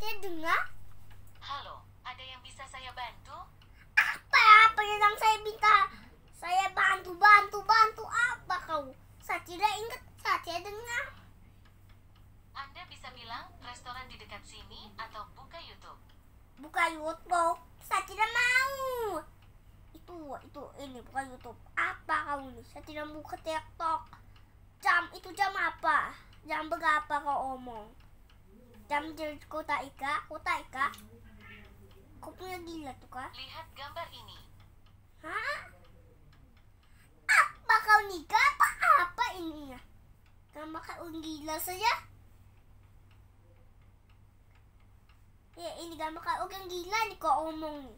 teh dengar? Halo, ada yang bisa saya bantu? Apa ya, apa yang saya minta? Saya bantu, bantu, bantu apa kau? Saya tidak ingat, saya dengar. Anda bisa bilang restoran di dekat sini atau buka YouTube? Buka YouTube, saya tidak mau. Itu, itu, ini buka YouTube. Apa kau ini? Saya tidak buka TikTok. Jam, itu jam apa? Jam berapa kau omong? Jam di kota Ika, kota Ika. kau punya gila tuh kak. Lihat gambar ini. Hah? Apa ah, kau nikah apa apa ini ya? Gambar kau gila saja. Ya ini gambar oh, kau yang gila nih kau omong nih.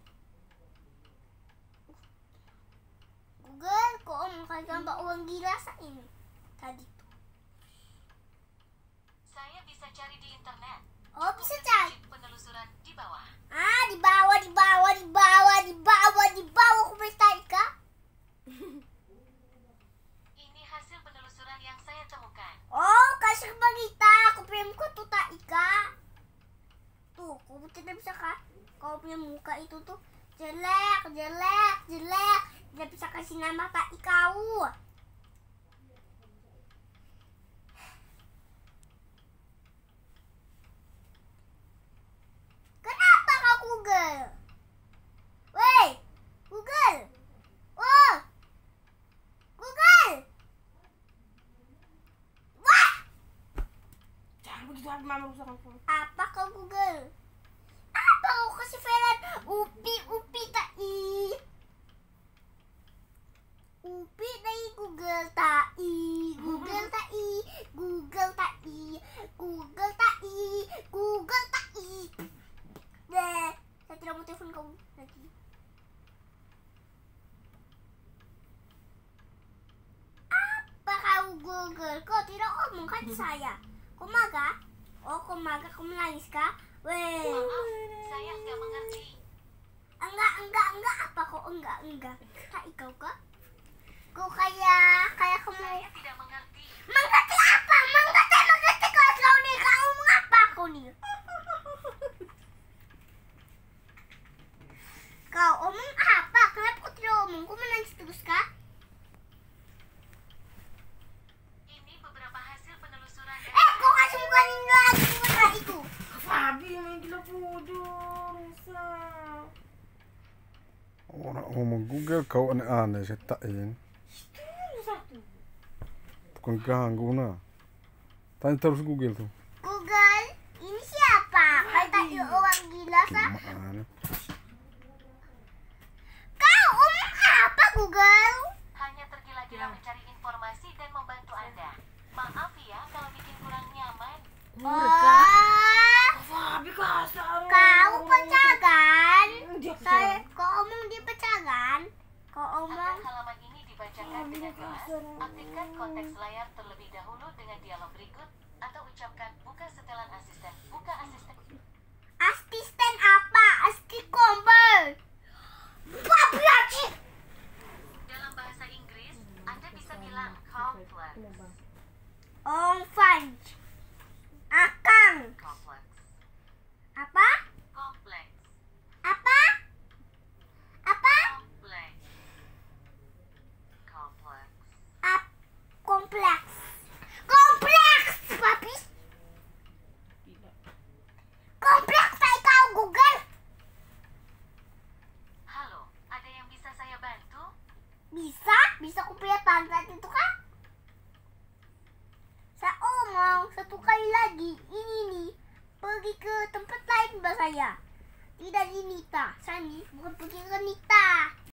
Google kau omong kau gambar orang gila sa ini tadi bisa cari di internet. Oh, bisa cari. Penelusuran di bawah. Ah, di bawah, di bawah, di bawah, di bawah, di bawah aku bertanya, Kak. Ini hasil penelusuran yang saya temukan. Oh, kasih bagi kita. Aku punya muka tuh tak Ika. Tuh, aku tidak bisa kak. Kau punya muka itu tuh jelek, jelek, jelek. Tidak bisa kasih nama tak Ikau. buat mama rusak apa kau Google apa kau kasih Velan upi upi tai upi tai Google tai Google tai Google tai Google tai Google tai deh saya tidak mau telepon kau lagi apa kau Google kau tidak ngomong kan saya kau maga Oh, kok agak kamu nangis kak? Weh. Maaf, saya enggak mengerti. Enggak, enggak, enggak apa kok enggak, enggak. Kak ikau, kok? Kok kayak kayak kamu? Saya tidak mengerti. Mengerti apa? Mengerti, mengerti kalau kau nih kau mengapa kau nih? kau omong apa? Kenapa kau tidak omong? Kau menangis terus kak? Ini beberapa hasil penelusuran. Eh, kau kasih bukan Human Google kau ane ane setain. Tukang ganggu na. Tanya terus Google tuh. Google, ini siapa? tak dia orang gila sa? Gimana? Kau um apa Google? Hanya tergila-gila mencari informasi dan membantu anda. Maaf ya kalau bikin kurang nyaman. Oh. tidak kelas, aktifkan konteks layar terlebih dahulu dengan dialog berikut atau ucapkan buka setelan asisten. Buka asisten. Asisten apa? Asisten kompor. Babiaci. Dalam bahasa Inggris, Anda bisa bilang complex. On fudge. Akang. Complex. saya. Tidak di Nita. Sani bukan pergi ke Nita.